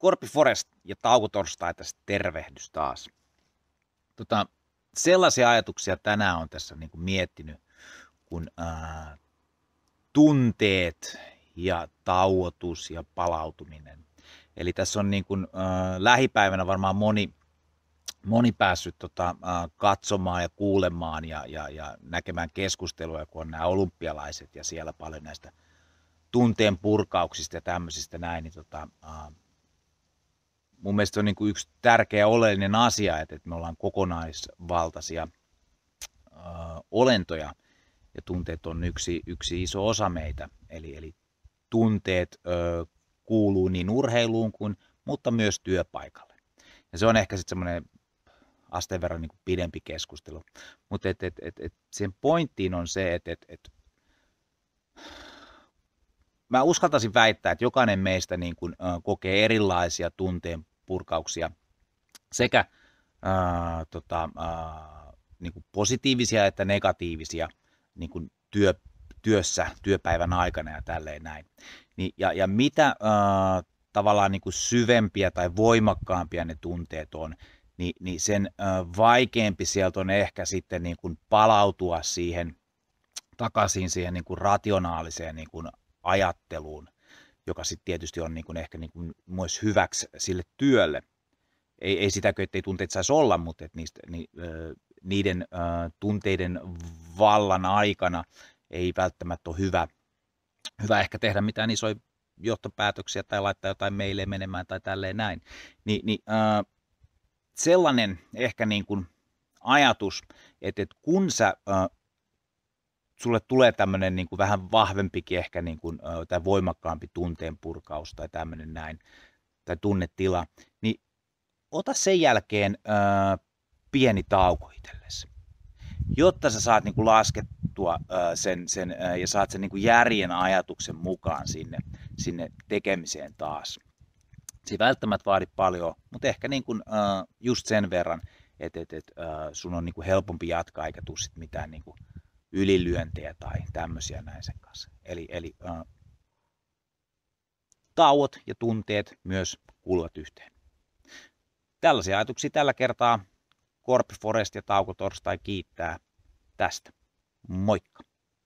Korpi Forest ja Torstai tässä tervehdys taas. Tota, sellaisia ajatuksia tänään on tässä niin kuin miettinyt, kun ää, tunteet ja tauotus ja palautuminen. Eli tässä on niin kuin, ää, lähipäivänä varmaan moni, moni päässyt tota, ää, katsomaan ja kuulemaan ja, ja, ja näkemään keskusteluja, kun on nämä olympialaiset ja siellä paljon näistä tunteen purkauksista ja tämmöisistä näin, niin tota, ää, mun mielestä se on niin kuin yksi tärkeä oleellinen asia, että, että me ollaan kokonaisvaltaisia ö, olentoja ja tunteet on yksi, yksi iso osa meitä. Eli, eli tunteet ö, kuuluu niin urheiluun kuin, mutta myös työpaikalle. Ja se on ehkä sitten semmoinen asteen verran niin kuin pidempi keskustelu. Mutta et, et, et, et sen pointtiin on se, että et, et, mä uskaltaisin väittää, että jokainen meistä niin kuin, kokee erilaisia tunteen purkauksia sekä äh, tota, äh, niin kuin positiivisia että negatiivisia niin kuin työ, työssä työpäivän aikana ja tälleen näin. ni ja, ja mitä äh, tavallaan niin kuin syvempiä tai voimakkaampia ne tunteet on, niin, niin sen äh, vaikeampi sieltä on ehkä sitten niin kuin palautua siihen takaisin siihen niin kuin rationaaliseen niin kuin ajatteluun joka sitten tietysti on niin kuin ehkä niin kuin myös hyväksi sille työlle. Ei, ei sitäkö, ettei tunteet saisi olla, mutta et niistä, ni, ö, niiden ö, tunteiden vallan aikana ei välttämättä ole hyvä, hyvä ehkä tehdä mitään isoja johtopäätöksiä tai laittaa jotain meille menemään tai tälleen näin. Ni, ni, ö, sellainen ehkä niin kuin ajatus, että, että kun sä ö, sulle tulee tämmöinen niin vähän vahvempikin ehkä niin kuin, tai voimakkaampi tunteen purkaus tai tämmöinen näin, tai tunnetila, niin ota sen jälkeen ää, pieni tauko itsellesi, jotta sä saat niin kuin laskettua ää, sen, sen ää, ja saat sen niin kuin järjen ajatuksen mukaan sinne, sinne tekemiseen taas. Se ei välttämättä vaadi paljon, mutta ehkä niin kuin, ää, just sen verran, että et, et, sun on niin kuin helpompi jatkaa eikä tule sit mitään niin kuin, ylilyöntejä tai tämmöisiä näin sen kanssa. Eli, eli äh, tauot ja tunteet myös kuuluvat yhteen. Tällaisia ajatuksia tällä kertaa Korpi Forest ja Torstai kiittää tästä. Moikka!